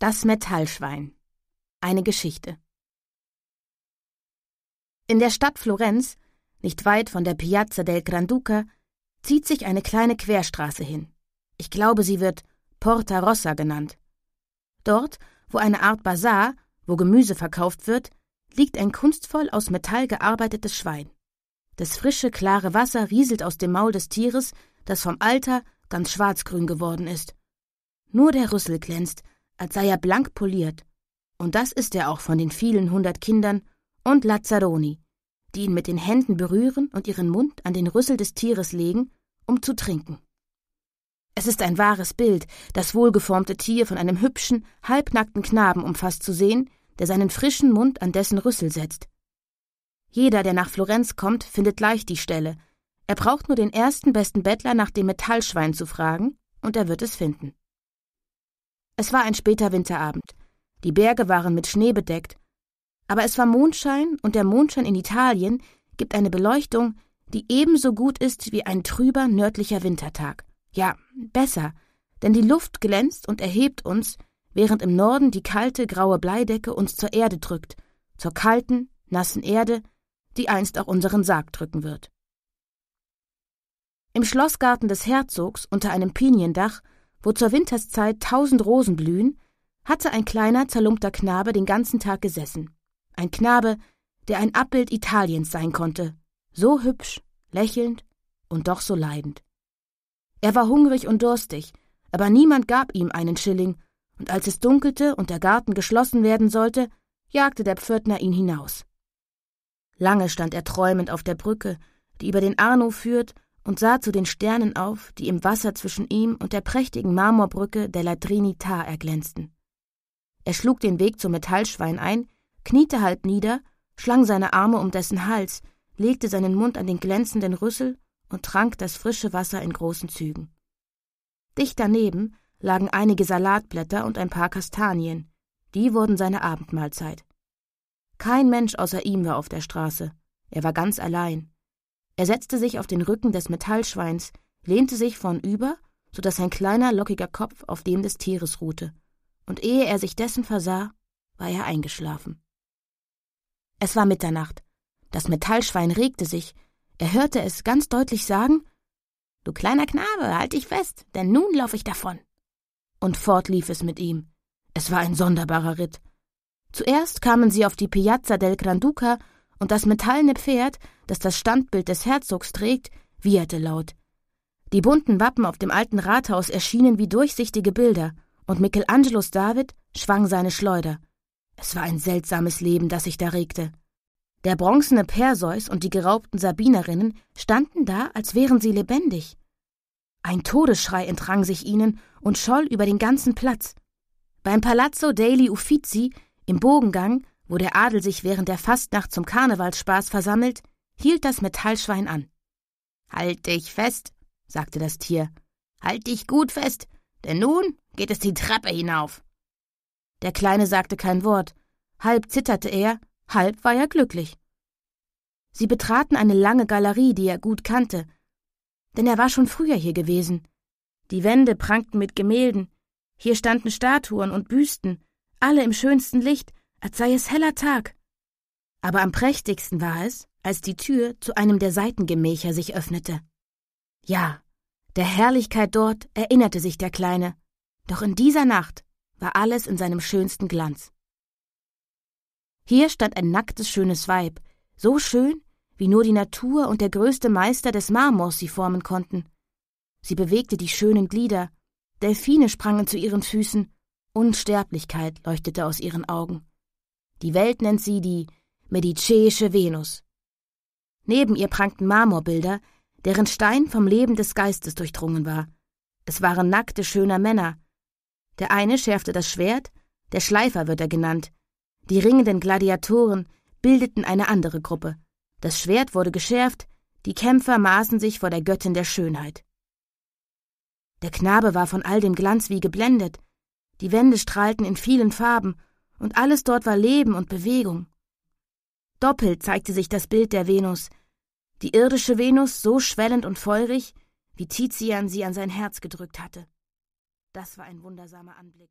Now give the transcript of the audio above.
Das Metallschwein. Eine Geschichte. In der Stadt Florenz, nicht weit von der Piazza del Granduca, zieht sich eine kleine Querstraße hin. Ich glaube, sie wird Porta Rossa genannt. Dort, wo eine Art Bazar, wo Gemüse verkauft wird, liegt ein kunstvoll aus Metall gearbeitetes Schwein. Das frische, klare Wasser rieselt aus dem Maul des Tieres, das vom Alter ganz schwarzgrün geworden ist. Nur der Rüssel glänzt, als sei er blank poliert. Und das ist er auch von den vielen hundert Kindern und Lazzaroni, die ihn mit den Händen berühren und ihren Mund an den Rüssel des Tieres legen, um zu trinken. Es ist ein wahres Bild, das wohlgeformte Tier von einem hübschen, halbnackten Knaben umfasst zu sehen, der seinen frischen Mund an dessen Rüssel setzt. Jeder, der nach Florenz kommt, findet leicht die Stelle. Er braucht nur den ersten besten Bettler nach dem Metallschwein zu fragen, und er wird es finden. Es war ein später Winterabend. Die Berge waren mit Schnee bedeckt. Aber es war Mondschein und der Mondschein in Italien gibt eine Beleuchtung, die ebenso gut ist wie ein trüber nördlicher Wintertag. Ja, besser, denn die Luft glänzt und erhebt uns, während im Norden die kalte, graue Bleidecke uns zur Erde drückt, zur kalten, nassen Erde, die einst auch unseren Sarg drücken wird. Im Schlossgarten des Herzogs unter einem Piniendach wo zur Winterszeit tausend Rosen blühen, hatte ein kleiner, zerlumpter Knabe den ganzen Tag gesessen. Ein Knabe, der ein Abbild Italiens sein konnte, so hübsch, lächelnd und doch so leidend. Er war hungrig und durstig, aber niemand gab ihm einen Schilling, und als es dunkelte und der Garten geschlossen werden sollte, jagte der Pförtner ihn hinaus. Lange stand er träumend auf der Brücke, die über den Arno führt, und sah zu den Sternen auf, die im Wasser zwischen ihm und der prächtigen Marmorbrücke della Trinità erglänzten. Er schlug den Weg zum Metallschwein ein, kniete halb nieder, schlang seine Arme um dessen Hals, legte seinen Mund an den glänzenden Rüssel und trank das frische Wasser in großen Zügen. Dicht daneben lagen einige Salatblätter und ein paar Kastanien, die wurden seine Abendmahlzeit. Kein Mensch außer ihm war auf der Straße, er war ganz allein. Er setzte sich auf den Rücken des Metallschweins, lehnte sich vornüber, so dass sein kleiner, lockiger Kopf auf dem des Tieres ruhte, und ehe er sich dessen versah, war er eingeschlafen. Es war Mitternacht. Das Metallschwein regte sich. Er hörte es ganz deutlich sagen, Du kleiner Knabe, halt dich fest, denn nun lauf ich davon. Und fort lief es mit ihm. Es war ein sonderbarer Ritt. Zuerst kamen sie auf die Piazza del Granduca und das metallene Pferd, das das Standbild des Herzogs trägt, wieherte laut. Die bunten Wappen auf dem alten Rathaus erschienen wie durchsichtige Bilder, und Michelangelos David schwang seine Schleuder. Es war ein seltsames Leben, das sich da regte. Der bronzene Perseus und die geraubten Sabinerinnen standen da, als wären sie lebendig. Ein Todesschrei entrang sich ihnen und scholl über den ganzen Platz. Beim Palazzo degli Uffizi, im Bogengang, wo der Adel sich während der Fastnacht zum Karnevalsspaß versammelt, hielt das Metallschwein an. Halt dich fest, sagte das Tier. Halt dich gut fest, denn nun geht es die Treppe hinauf. Der Kleine sagte kein Wort. Halb zitterte er, halb war er glücklich. Sie betraten eine lange Galerie, die er gut kannte, denn er war schon früher hier gewesen. Die Wände prangten mit Gemälden, hier standen Statuen und Büsten, alle im schönsten Licht, als sei es heller Tag. Aber am prächtigsten war es, als die Tür zu einem der Seitengemächer sich öffnete. Ja, der Herrlichkeit dort erinnerte sich der Kleine, doch in dieser Nacht war alles in seinem schönsten Glanz. Hier stand ein nacktes, schönes Weib, so schön, wie nur die Natur und der größte Meister des Marmors sie formen konnten. Sie bewegte die schönen Glieder, Delfine sprangen zu ihren Füßen, Unsterblichkeit leuchtete aus ihren Augen. Die Welt nennt sie die Mediceische Venus. Neben ihr prangten Marmorbilder, deren Stein vom Leben des Geistes durchdrungen war. Es waren nackte, schöner Männer. Der eine schärfte das Schwert, der Schleifer wird er genannt. Die ringenden Gladiatoren bildeten eine andere Gruppe. Das Schwert wurde geschärft, die Kämpfer maßen sich vor der Göttin der Schönheit. Der Knabe war von all dem Glanz wie geblendet. Die Wände strahlten in vielen Farben und alles dort war Leben und Bewegung. Doppelt zeigte sich das Bild der Venus, die irdische Venus so schwellend und feurig, wie Tizian sie an sein Herz gedrückt hatte. Das war ein wundersamer Anblick.